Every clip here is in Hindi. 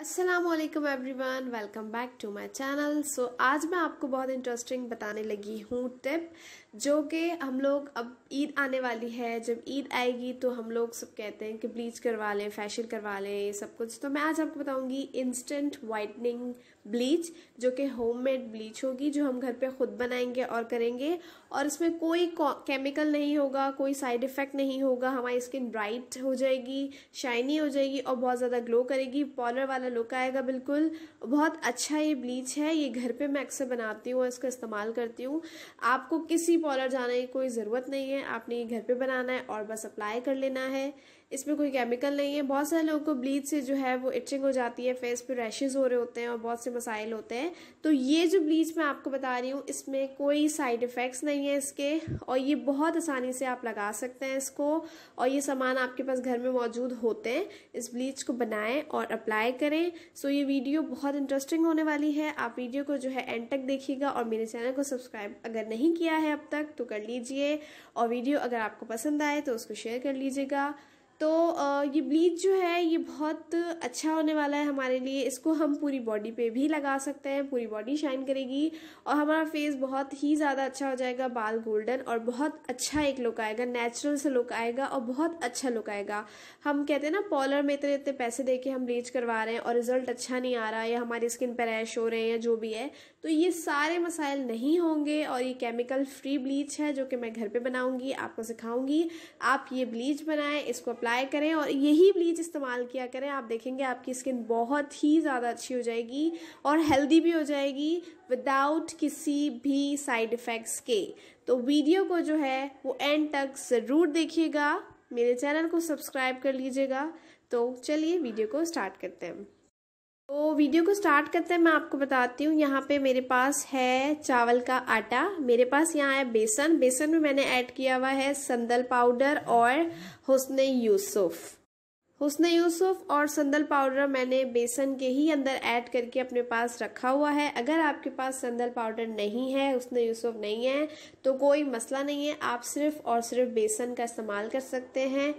Aslam everyone welcome back to my channel so आज मैं आपको बहुत इंटरेस्टिंग बताने लगी हूँ टिप जो कि हम लोग अब ईद आने वाली है जब ईद आएगी तो हम लोग सब कहते हैं कि ब्लीच करवा लें फैशन करवा लें सब कुछ तो मैं आज आपको बताऊँगी इंस्टेंट वाइटनिंग ब्लीच जो कि होममेड ब्लीच होगी जो हम घर पे खुद बनाएंगे और करेंगे और इसमें कोई केमिकल नहीं होगा कोई साइड इफेक्ट नहीं होगा हमारी स्किन ब्राइट हो जाएगी शाइनी हो जाएगी और बहुत ज़्यादा ग्लो करेगी पॉलर वाला लुक आएगा बिल्कुल बहुत अच्छा ये ब्लीच है ये घर पर मैं अक्सर बनाती हूँ और इसका इस्तेमाल करती हूँ आपको किसी पॉलर जाने की कोई ज़रूरत नहीं है आपने ये घर पर बनाना है और बस अप्लाई कर लेना है इसमें कोई केमिकल नहीं है बहुत सारे लोगों को ब्लीच से जो है वो इचिंग हो जाती है फेस पे रैशेज़ हो रहे होते हैं और बहुत से मसाइल होते हैं तो ये जो ब्लीच मैं आपको बता रही हूँ इसमें कोई साइड इफ़ेक्ट्स नहीं है इसके और ये बहुत आसानी से आप लगा सकते हैं इसको और ये सामान आपके पास घर में मौजूद होते हैं इस ब्लीच को बनाएं और अप्लाई करें सो ये वीडियो बहुत इंटरेस्टिंग होने वाली है आप वीडियो को जो है एंड तक देखिएगा और मेरे चैनल को सब्सक्राइब अगर नहीं किया है अब तक तो कर लीजिए और वीडियो अगर आपको पसंद आए तो उसको शेयर कर लीजिएगा तो ये ब्लीच जो है ये बहुत अच्छा होने वाला है हमारे लिए इसको हम पूरी बॉडी पे भी लगा सकते हैं पूरी बॉडी शाइन करेगी और हमारा फेस बहुत ही ज़्यादा अच्छा हो जाएगा बाल गोल्डन और बहुत अच्छा एक लुक आएगा नेचुरल से लुक आएगा और बहुत अच्छा लुक आएगा हम कहते हैं ना पॉलर में इतने इतने पैसे दे के हम ब्लीच करवा रहे हैं और रिजल्ट अच्छा नहीं आ रहा या हमारी स्किन पर रैश हो रहे हैं या जो भी है तो ये सारे मसाइल नहीं होंगे और ये केमिकल फ्री ब्लीच है जो कि मैं घर पर बनाऊँगी आपको सिखाऊँगी आप ये ब्लीच बनाएं इसको अप्लाई करें और यही ब्लीच इस्तेमाल किया करें आप देखेंगे आपकी स्किन बहुत ही ज़्यादा अच्छी हो जाएगी और हेल्दी भी हो जाएगी विदाउट किसी भी साइड इफ़ेक्ट्स के तो वीडियो को जो है वो एंड तक ज़रूर देखिएगा मेरे चैनल को सब्सक्राइब कर लीजिएगा तो चलिए वीडियो को स्टार्ट करते हैं तो वीडियो को स्टार्ट करते हैं मैं आपको बताती हूँ यहाँ पे मेरे पास है चावल का आटा मेरे पास यहाँ है बेसन बेसन में मैंने ऐड किया हुआ है संदल पाउडर और हुसन यूसुफ़ हुसन यूसुफ और संदल पाउडर मैंने बेसन के ही अंदर ऐड करके अपने पास रखा हुआ है अगर आपके पास संदल पाउडर नहीं है हुसन यूसुफ नहीं है तो कोई मसला नहीं है आप सिर्फ और सिर्फ बेसन का इस्तेमाल कर सकते हैं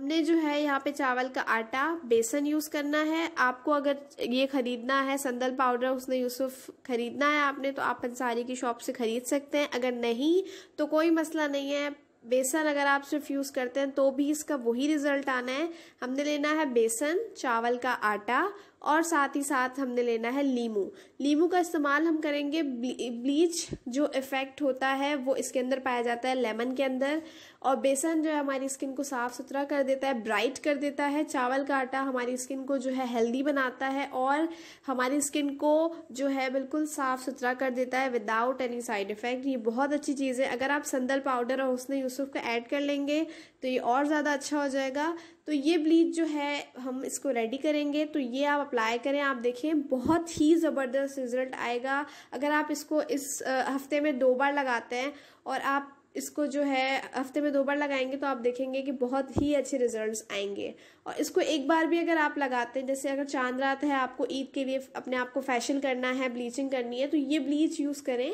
हमने जो है यहाँ पे चावल का आटा बेसन यूज़ करना है आपको अगर ये ख़रीदना है संदल पाउडर उसने यूसुफ ख़रीदना है आपने तो आप पंसारी की शॉप से ख़रीद सकते हैं अगर नहीं तो कोई मसला नहीं है बेसन अगर आप सिर्फ यूज़ करते हैं तो भी इसका वही रिज़ल्ट आना है हमने लेना है बेसन चावल का आटा और साथ ही साथ हमने लेना है लीमू लीमू का इस्तेमाल हम करेंगे ब्लीच जो इफ़ेक्ट होता है वो इसके अंदर पाया जाता है लेमन के अंदर और बेसन जो है हमारी स्किन को साफ़ सुथरा कर देता है ब्राइट कर देता है चावल का आटा हमारी स्किन को जो है हेल्दी बनाता है और हमारी स्किन को जो है बिल्कुल साफ़ सुथरा कर देता है विदाउट एनी साइड इफ़ेक्ट ये बहुत अच्छी चीज़ है अगर आप संदल पाउडर और उसने यूसुफ का ऐड कर लेंगे तो ये और ज़्यादा अच्छा हो जाएगा तो ये ब्लीच जो है हम इसको रेडी करेंगे तो ये आप अप्लाई करें आप देखें बहुत ही ज़बरदस्त रिजल्ट आएगा अगर आप इसको इस हफ्ते में दो बार लगाते हैं और आप इसको जो है हफ्ते में दो बार लगाएंगे तो आप देखेंगे कि बहुत ही अच्छे रिजल्ट्स आएंगे और इसको एक बार भी अगर आप लगाते हैं जैसे अगर चांद रात है आपको ईद के लिए अपने आप को फैशन करना है ब्लीचिंग करनी है तो ये ब्लीच यूज़ करें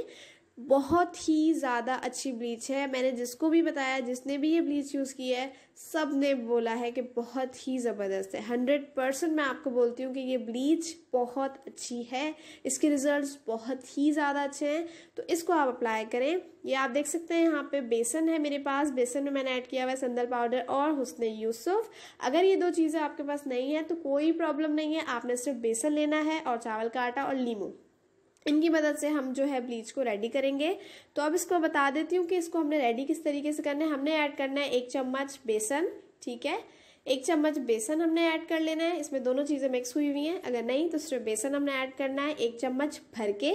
बहुत ही ज़्यादा अच्छी ब्लीच है मैंने जिसको भी बताया जिसने भी ये ब्लीच यूज़ की है सब ने बोला है कि बहुत ही ज़बरदस्त है हंड्रेड परसेंट मैं आपको बोलती हूँ कि ये ब्लीच बहुत अच्छी है इसके रिज़ल्ट्स बहुत ही ज़्यादा अच्छे हैं तो इसको आप अप्लाई करें ये आप देख सकते हैं यहाँ पे बेसन है मेरे पास बेसन में मैंने ऐड किया हुआ है संदल पाउडर और हुसन यूसुफ अगर ये दो चीज़ें आपके पास नहीं है तो कोई प्रॉब्लम नहीं है आपने सिर्फ बेसन लेना है और चावल का आटा और लीमू इनकी मदद से हम जो है ब्लीच को रेडी करेंगे तो अब इसको बता देती हूँ कि इसको हमने रेडी किस तरीके से करना है हमने ऐड करना है एक चम्मच बेसन ठीक है एक चम्मच बेसन हमने ऐड कर लेना है इसमें दोनों चीज़ें मिक्स हुई हुई हैं अगर नहीं तो सिर्फ बेसन हमने ऐड करना है एक चम्मच भर के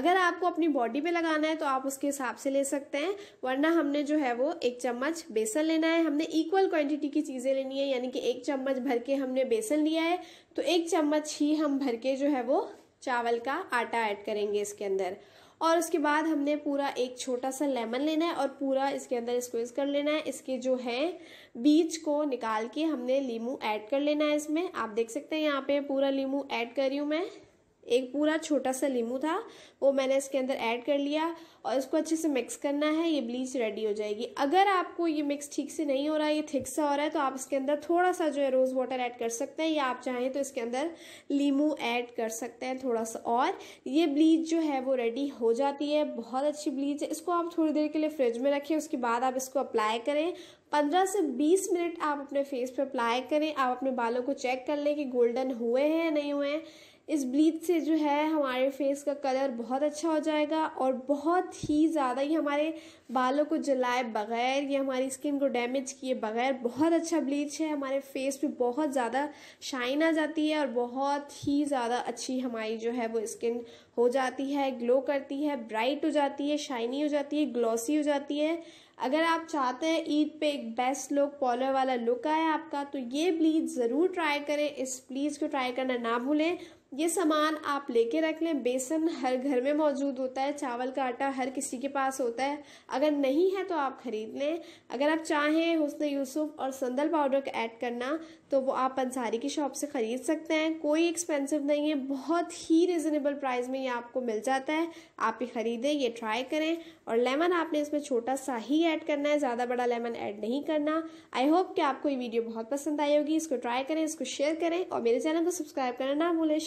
अगर आपको अपनी बॉडी पे लगाना है तो आप उसके हिसाब से ले सकते हैं वरना हमने जो है वो एक चम्मच बेसन लेना है हमने इक्वल क्वांटिटी की चीज़ें लेनी है यानी कि एक चम्मच भर के हमने बेसन लिया है तो एक चम्मच ही हम भर के जो है वो चावल का आटा ऐड करेंगे इसके अंदर और उसके बाद हमने पूरा एक छोटा सा लेमन लेना है और पूरा इसके अंदर स्क्वेज कर लेना है इसके जो है बीज को निकाल के हमने लीमू ऐड कर लेना है इसमें आप देख सकते हैं यहाँ पे पूरा लीमू ऐड रही हूँ मैं एक पूरा छोटा सा लीमू था वो मैंने इसके अंदर ऐड कर लिया और इसको अच्छे से मिक्स करना है ये ब्लीच रेडी हो जाएगी अगर आपको ये मिक्स ठीक से नहीं हो रहा है ये थिक सा हो रहा है तो आप इसके अंदर थोड़ा सा जो है रोज़ वाटर ऐड कर सकते हैं या आप चाहें तो इसके अंदर लीमू ऐड कर सकते हैं थोड़ा सा और ये ब्लीच जो है वो रेडी हो जाती है बहुत अच्छी ब्लीच है इसको आप थोड़ी देर के लिए फ्रिज में रखें उसके बाद आप इसको अप्लाई करें पंद्रह से बीस मिनट आप अपने फेस पर अप्लाई करें आप अपने बालों को चेक कर लें कि गोल्डन हुए हैं या नहीं हुए हैं इस ब्लीच से जो है हमारे फेस का कलर बहुत अच्छा हो जाएगा और बहुत ही ज़्यादा ये हमारे बालों को जलाए बगैर या हमारी स्किन को डैमेज किए बगैर बहुत अच्छा ब्लीच है हमारे फेस पे बहुत ज़्यादा शाइन आ जाती है और बहुत ही ज़्यादा अच्छी हमारी जो है वो स्किन हो जाती है ग्लो करती है ब्राइट हो जाती है शाइनी हो जाती है ग्लॉसी हो जाती है अगर आप चाहते हैं ईद पे एक बेस्ट लुक पॉलर वाला लुक आए आपका तो ये ब्लीच ज़रूर ट्राई करें इस ब्लीच को ट्राई करना ना भूलें ये सामान आप लेके रख लें बेसन हर घर में मौजूद होता है चावल का आटा हर किसी के पास होता है अगर नहीं है तो आप ख़रीद लें अगर आप चाहें हुसन यूसुफ और संदल पाउडर का ऐड करना तो वो आप पंसारी की शॉप से ख़रीद सकते हैं कोई एक्सपेंसिव नहीं है बहुत ही रिजनेबल प्राइस में ये आपको मिल जाता है आप ये ख़रीदें ये ट्राई करें और लेमन आपने इसमें छोटा सा ही ऐड करना है ज़्यादा बड़ा लेमन ऐड नहीं करना आई होप कि आपको ये वीडियो बहुत पसंद आई होगी इसको ट्राई करें इसको शेयर करें और मेरे चैनल को सब्सक्राइब करना ना भूलें